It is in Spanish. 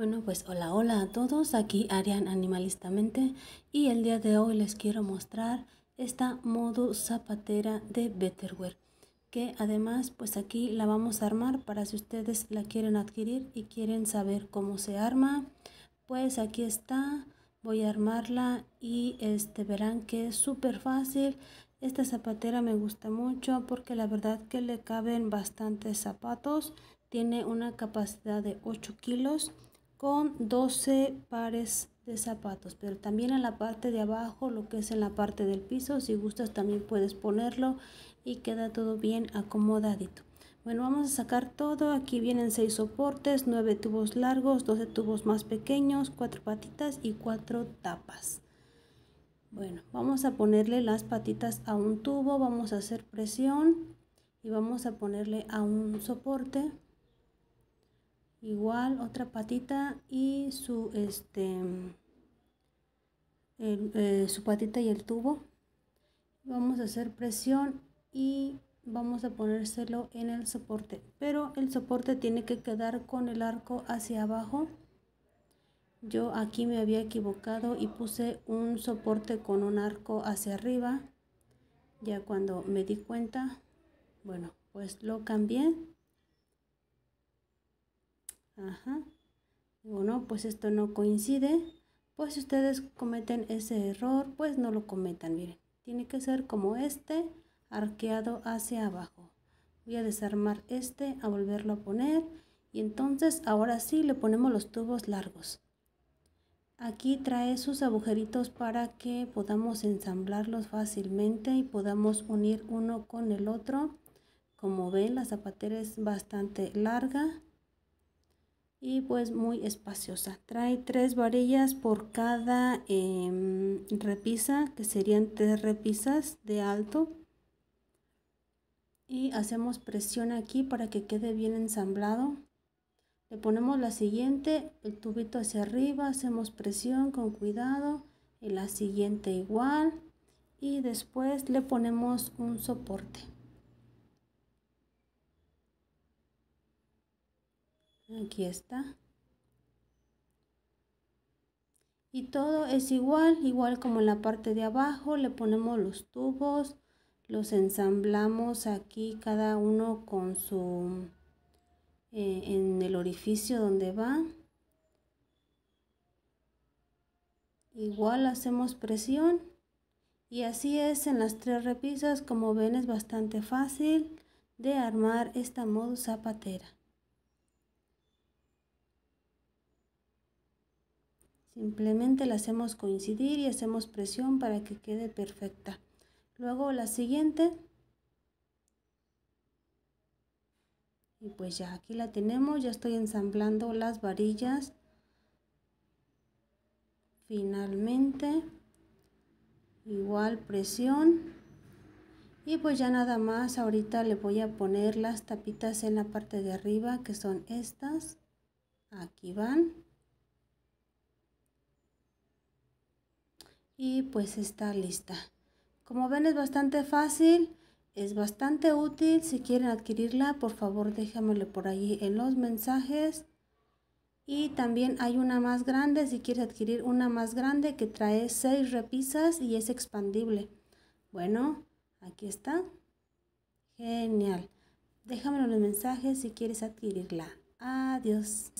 Bueno, pues hola, hola a todos, aquí Arian Animalistamente y el día de hoy les quiero mostrar esta modo zapatera de Betterware que además pues aquí la vamos a armar para si ustedes la quieren adquirir y quieren saber cómo se arma pues aquí está voy a armarla y este verán que es súper fácil esta zapatera me gusta mucho porque la verdad que le caben bastantes zapatos tiene una capacidad de 8 kilos con 12 pares de zapatos, pero también en la parte de abajo, lo que es en la parte del piso, si gustas también puedes ponerlo y queda todo bien acomodadito. Bueno, vamos a sacar todo. Aquí vienen 6 soportes, 9 tubos largos, 12 tubos más pequeños, 4 patitas y 4 tapas. Bueno, vamos a ponerle las patitas a un tubo, vamos a hacer presión y vamos a ponerle a un soporte igual otra patita y su este eh, su patita y el tubo vamos a hacer presión y vamos a ponérselo en el soporte pero el soporte tiene que quedar con el arco hacia abajo yo aquí me había equivocado y puse un soporte con un arco hacia arriba ya cuando me di cuenta bueno pues lo cambié Ajá. bueno pues esto no coincide. Pues si ustedes cometen ese error, pues no lo cometan. Miren, tiene que ser como este, arqueado hacia abajo. Voy a desarmar este, a volverlo a poner. Y entonces ahora sí le ponemos los tubos largos. Aquí trae sus agujeritos para que podamos ensamblarlos fácilmente y podamos unir uno con el otro. Como ven, la zapatera es bastante larga y pues muy espaciosa. Trae tres varillas por cada em, repisa, que serían tres repisas de alto. Y hacemos presión aquí para que quede bien ensamblado. Le ponemos la siguiente, el tubito hacia arriba, hacemos presión con cuidado. Y la siguiente igual. Y después le ponemos un soporte. Aquí está. Y todo es igual, igual como en la parte de abajo, le ponemos los tubos, los ensamblamos aquí cada uno con su, eh, en el orificio donde va. Igual hacemos presión y así es en las tres repisas, como ven es bastante fácil de armar esta modus zapatera. Simplemente la hacemos coincidir y hacemos presión para que quede perfecta. Luego la siguiente. Y pues ya aquí la tenemos, ya estoy ensamblando las varillas. Finalmente, igual presión. Y pues ya nada más, ahorita le voy a poner las tapitas en la parte de arriba que son estas. Aquí van. y pues está lista. Como ven es bastante fácil, es bastante útil. Si quieren adquirirla, por favor déjamelo por ahí en los mensajes. Y también hay una más grande, si quieres adquirir una más grande que trae seis repisas y es expandible. Bueno, aquí está. Genial. Déjamelo en los mensajes si quieres adquirirla. Adiós.